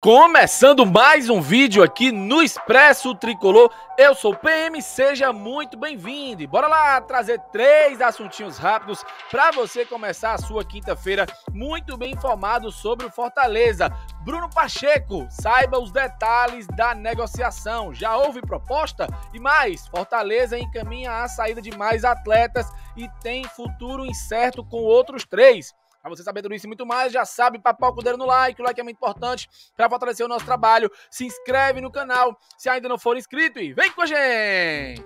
Começando mais um vídeo aqui no Expresso Tricolor, eu sou o PM, seja muito bem-vindo. Bora lá trazer três assuntinhos rápidos para você começar a sua quinta-feira muito bem informado sobre o Fortaleza. Bruno Pacheco, saiba os detalhes da negociação. Já houve proposta? E mais, Fortaleza encaminha a saída de mais atletas e tem futuro incerto com outros três. Para você saber tudo isso e muito mais, já sabe, papar o dedo no like, o like é muito importante para fortalecer o nosso trabalho. Se inscreve no canal se ainda não for inscrito e vem com a gente!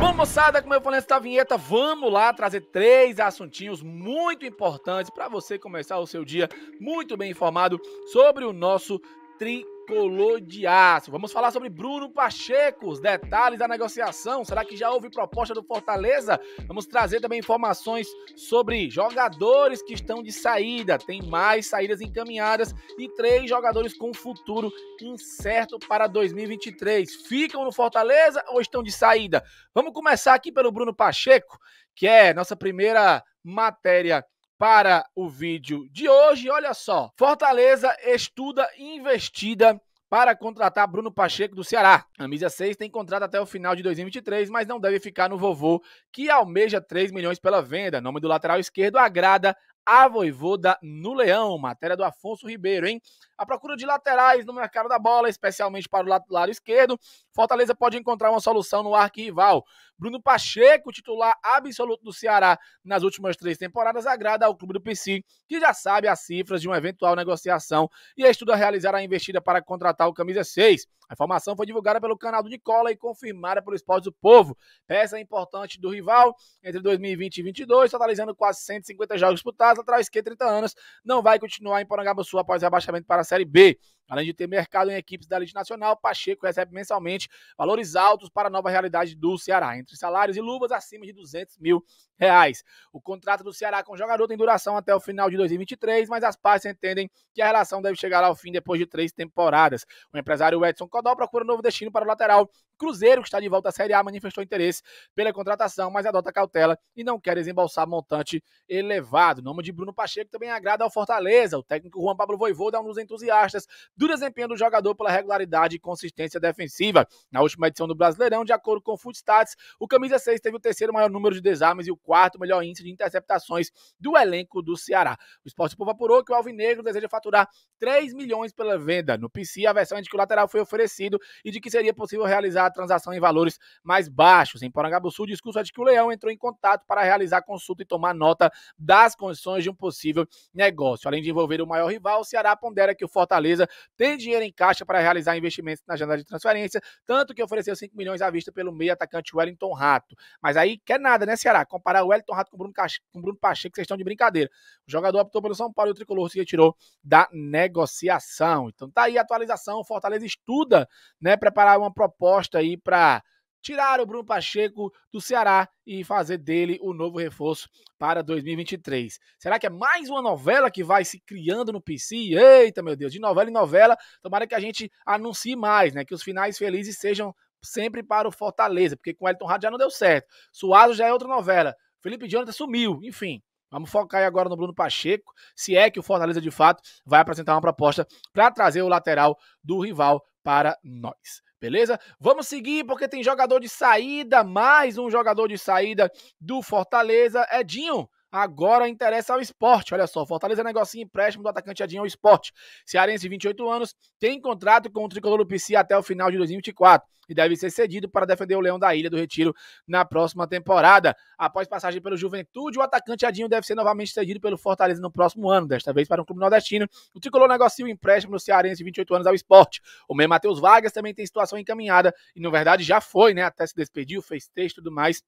Bom, moçada, como eu falei nessa vinheta, vamos lá trazer três assuntinhos muito importantes para você começar o seu dia muito bem informado sobre o nosso tri tricolor de aço. Vamos falar sobre Bruno Pacheco, os detalhes da negociação. Será que já houve proposta do Fortaleza? Vamos trazer também informações sobre jogadores que estão de saída. Tem mais saídas encaminhadas e três jogadores com futuro incerto para 2023. Ficam no Fortaleza ou estão de saída? Vamos começar aqui pelo Bruno Pacheco, que é nossa primeira matéria para o vídeo de hoje. Olha só, Fortaleza estuda investida para contratar Bruno Pacheco do Ceará. A Misa 6 tem contrato até o final de 2023, mas não deve ficar no vovô, que almeja 3 milhões pela venda. Nome do lateral esquerdo agrada a Voivoda no Leão. Matéria do Afonso Ribeiro, hein? A procura de laterais no mercado da bola, especialmente para o lado esquerdo. Fortaleza pode encontrar uma solução no arquival. Bruno Pacheco, titular absoluto do Ceará nas últimas três temporadas, agrada ao clube do PC, que já sabe as cifras de uma eventual negociação e estuda realizar a investida para contratar o camisa 6. A informação foi divulgada pelo canal do Nicola e confirmada pelo Esporte do Povo. Peça importante do rival entre 2020 e 2022, totalizando quase 150 jogos disputados. atrás que 30 anos, não vai continuar em Porangaba Sul após o rebaixamento para a Série B. Além de ter mercado em equipes da elite nacional, Pacheco recebe mensalmente valores altos para a nova realidade do Ceará, entre salários e luvas acima de 200 mil reais. O contrato do Ceará com o jogador tem duração até o final de 2023, mas as partes entendem que a relação deve chegar ao fim depois de três temporadas. O empresário Edson Codó procura um novo destino para o lateral Cruzeiro, que está de volta à Série A, manifestou interesse pela contratação, mas adota cautela e não quer desembolsar montante elevado. O nome de Bruno Pacheco também agrada ao Fortaleza. O técnico Juan Pablo Voivoda é um dos entusiastas do desempenho do jogador pela regularidade e consistência defensiva. Na última edição do Brasileirão, de acordo com o Footstats, o camisa 6 teve o terceiro maior número de desarmes e o quarto melhor índice de interceptações do elenco do Ceará. O Esporte Povo apurou que o Alvinegro deseja faturar 3 milhões pela venda. No PC, a versão é de que o lateral foi oferecido e de que seria possível realizar transação em valores mais baixos. Em Porangabuçu, o discurso é de que o Leão entrou em contato para realizar consulta e tomar nota das condições de um possível negócio. Além de envolver o maior rival, o Ceará pondera que o Fortaleza tem dinheiro em caixa para realizar investimentos na janela de transferência, tanto que ofereceu 5 milhões à vista pelo meio atacante Wellington Rato. Mas aí quer é nada, né, Ceará? Comparar o Wellington Rato com o Bruno, Cache... com Bruno Pacheco, vocês estão de brincadeira. O jogador optou pelo São Paulo e o Tricolor se retirou da negociação. Então tá aí a atualização. O Fortaleza estuda, né, preparar uma proposta aí para tirar o Bruno Pacheco do Ceará e fazer dele o novo reforço para 2023. Será que é mais uma novela que vai se criando no PC? Eita, meu Deus, de novela em novela, tomara que a gente anuncie mais, né? Que os finais felizes sejam sempre para o Fortaleza, porque com o Elton Rádio já não deu certo. Suazo já é outra novela. Felipe Jonathan sumiu, enfim. Vamos focar aí agora no Bruno Pacheco, se é que o Fortaleza de fato vai apresentar uma proposta para trazer o lateral do rival para nós. Beleza? Vamos seguir porque tem jogador de saída, mais um jogador de saída do Fortaleza. Edinho, Agora interessa ao esporte. Olha só, Fortaleza é negocia empréstimo do atacante Adinho ao esporte. Cearense, 28 anos, tem contrato com o tricolor do PC até o final de 2024 e deve ser cedido para defender o Leão da Ilha do Retiro na próxima temporada. Após passagem pelo Juventude, o atacante Adinho deve ser novamente cedido pelo Fortaleza no próximo ano, desta vez para um clube nordestino. O tricolor negocia o empréstimo do Cearense, 28 anos, ao esporte. O meio Matheus Vargas também tem situação encaminhada e, na verdade, já foi, né? Até se despediu, fez texto e tudo mais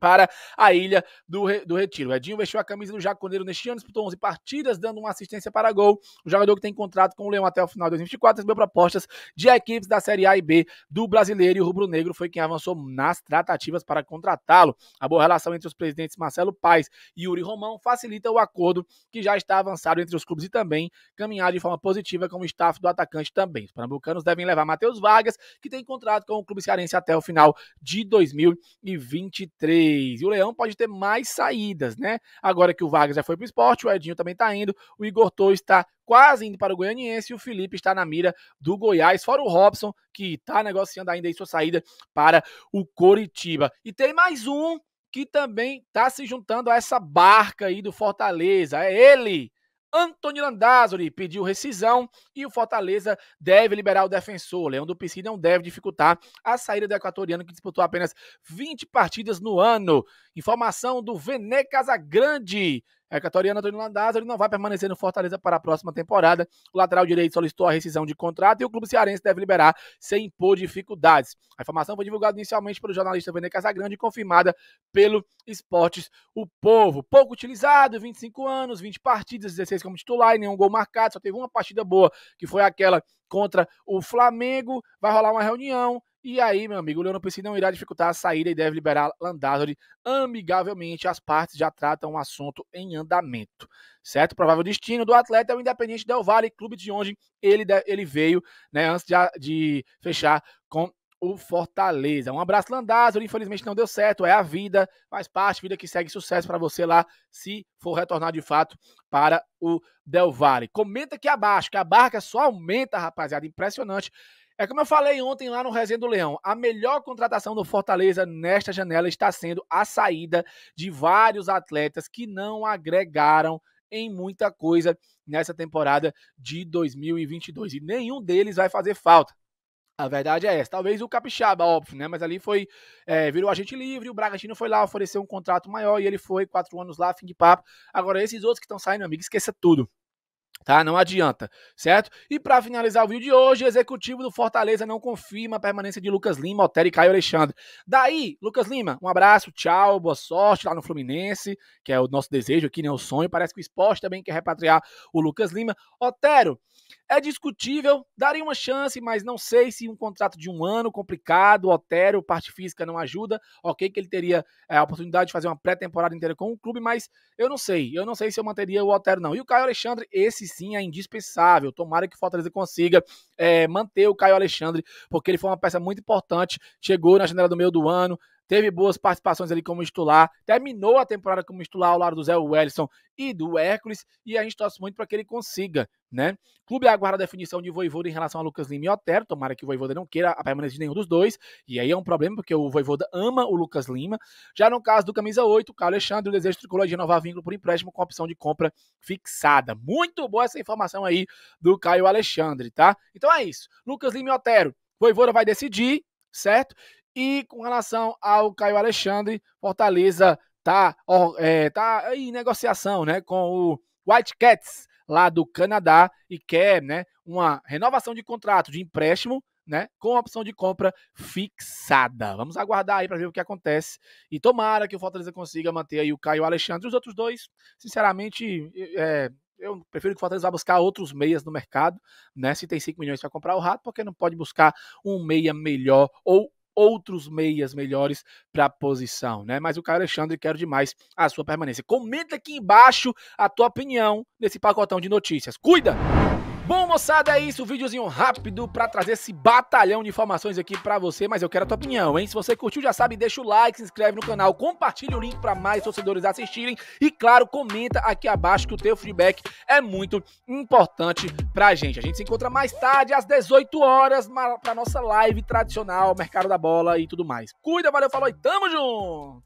para a ilha do, do Retiro. O Edinho vestiu a camisa do Jaconeiro neste ano, disputou 11 partidas, dando uma assistência para gol. O jogador que tem contrato com o Leão até o final de 2024 recebeu propostas de equipes da Série A e B do brasileiro e o Rubro Negro foi quem avançou nas tratativas para contratá-lo. A boa relação entre os presidentes Marcelo Paes e Yuri Romão facilita o acordo que já está avançado entre os clubes e também caminhar de forma positiva com o staff do atacante também. Os pernambucanos devem levar Matheus Vargas, que tem contrato com o clube cearense até o final de 2023. 3. E o Leão pode ter mais saídas, né? Agora que o Vargas já foi pro esporte, o Edinho também está indo, o Igor Torres está quase indo para o Goianiense e o Felipe está na mira do Goiás, fora o Robson, que está negociando ainda aí sua saída para o Coritiba. E tem mais um que também está se juntando a essa barca aí do Fortaleza. É ele, Antônio Landázuri pediu rescisão e o Fortaleza deve liberar o defensor. Leão do piscina, não deve dificultar a saída do equatoriano que disputou apenas 20 partidas no ano. Informação do Vené Casagrande, equatoriano Antônio Landázuri não vai permanecer no Fortaleza para a próxima temporada. O lateral direito solicitou a rescisão de contrato e o clube cearense deve liberar sem impor dificuldades. A informação foi divulgada inicialmente pelo jornalista Vene Casagrande e confirmada pelo Esportes O Povo. Pouco utilizado, 25 anos, 20 partidas, 16 como titular e nenhum gol marcado. Só teve uma partida boa, que foi aquela contra o Flamengo. Vai rolar uma reunião e aí, meu amigo, o Leonor Pessi não irá dificultar a saída e deve liberar Landázuri amigavelmente. As partes já tratam o assunto em andamento. Certo? Provável destino do atleta é o Independente Del Valle, clube de onde ele, ele veio, né? Antes de, de fechar com o Fortaleza. Um abraço, Landázuri. Infelizmente não deu certo, é a vida, faz parte, vida que segue sucesso para você lá, se for retornar de fato para o Del Valle. Comenta aqui abaixo, que a barca só aumenta, rapaziada. Impressionante. É como eu falei ontem lá no Resenha do Leão, a melhor contratação do Fortaleza nesta janela está sendo a saída de vários atletas que não agregaram em muita coisa nessa temporada de 2022 e nenhum deles vai fazer falta. A verdade é essa. Talvez o Capixaba, óbvio, né? Mas ali foi. É, virou agente livre, o Bragantino foi lá oferecer um contrato maior e ele foi quatro anos lá, fim de papo. Agora, esses outros que estão saindo, amigo, esqueça tudo. Tá? Não adianta, certo? E para finalizar o vídeo de hoje, o executivo do Fortaleza não confirma a permanência de Lucas Lima, Otero e Caio Alexandre. Daí, Lucas Lima, um abraço, tchau, boa sorte lá no Fluminense, que é o nosso desejo aqui, né? O sonho. Parece que o esporte também quer repatriar o Lucas Lima. Otero, é discutível, daria uma chance, mas não sei se um contrato de um ano complicado, Otério, parte física não ajuda. Ok, que ele teria é, a oportunidade de fazer uma pré-temporada inteira com o clube, mas eu não sei. Eu não sei se eu manteria o Otério, não. E o Caio Alexandre, esse sim é indispensável. Tomara que o Fortaleza consiga é, manter o Caio Alexandre, porque ele foi uma peça muito importante. Chegou na janela do meio do ano, teve boas participações ali como titular, terminou a temporada como titular ao lado do Zé Wellison e do Hércules, e a gente torce muito para que ele consiga, né? O clube aguarda a definição de Voivoda em relação a Lucas Lima e Otero, tomara que o Voivoda não queira a permanência de nenhum dos dois, e aí é um problema porque o Voivoda ama o Lucas Lima. Já no caso do camisa 8, o Caio Alexandre, o desejo tricolor de renovar vínculo por empréstimo com opção de compra fixada. Muito boa essa informação aí do Caio Alexandre, tá? Então é isso. Lucas Lima e Otero, Voivoda vai decidir, certo? E com relação ao Caio Alexandre, Fortaleza tá, é, tá em negociação né, com o White Cats lá do Canadá e quer né, uma renovação de contrato de empréstimo né, com a opção de compra fixada. Vamos aguardar aí para ver o que acontece e tomara que o Fortaleza consiga manter aí o Caio Alexandre. Os outros dois, sinceramente, é, eu prefiro que o Fortaleza vá buscar outros meias no mercado, né? Se tem 5 milhões para comprar o rato, porque não pode buscar um meia melhor ou outros meias melhores para a posição, né? Mas o cara Alexandre quero demais a sua permanência. Comenta aqui embaixo a tua opinião nesse pacotão de notícias. Cuida! Bom, moçada, é isso. Um videozinho rápido pra trazer esse batalhão de informações aqui pra você, mas eu quero a tua opinião, hein? Se você curtiu, já sabe, deixa o like, se inscreve no canal, compartilha o link pra mais torcedores assistirem e, claro, comenta aqui abaixo que o teu feedback é muito importante pra gente. A gente se encontra mais tarde, às 18 horas, pra nossa live tradicional, Mercado da Bola e tudo mais. Cuida, valeu, falou e tamo junto!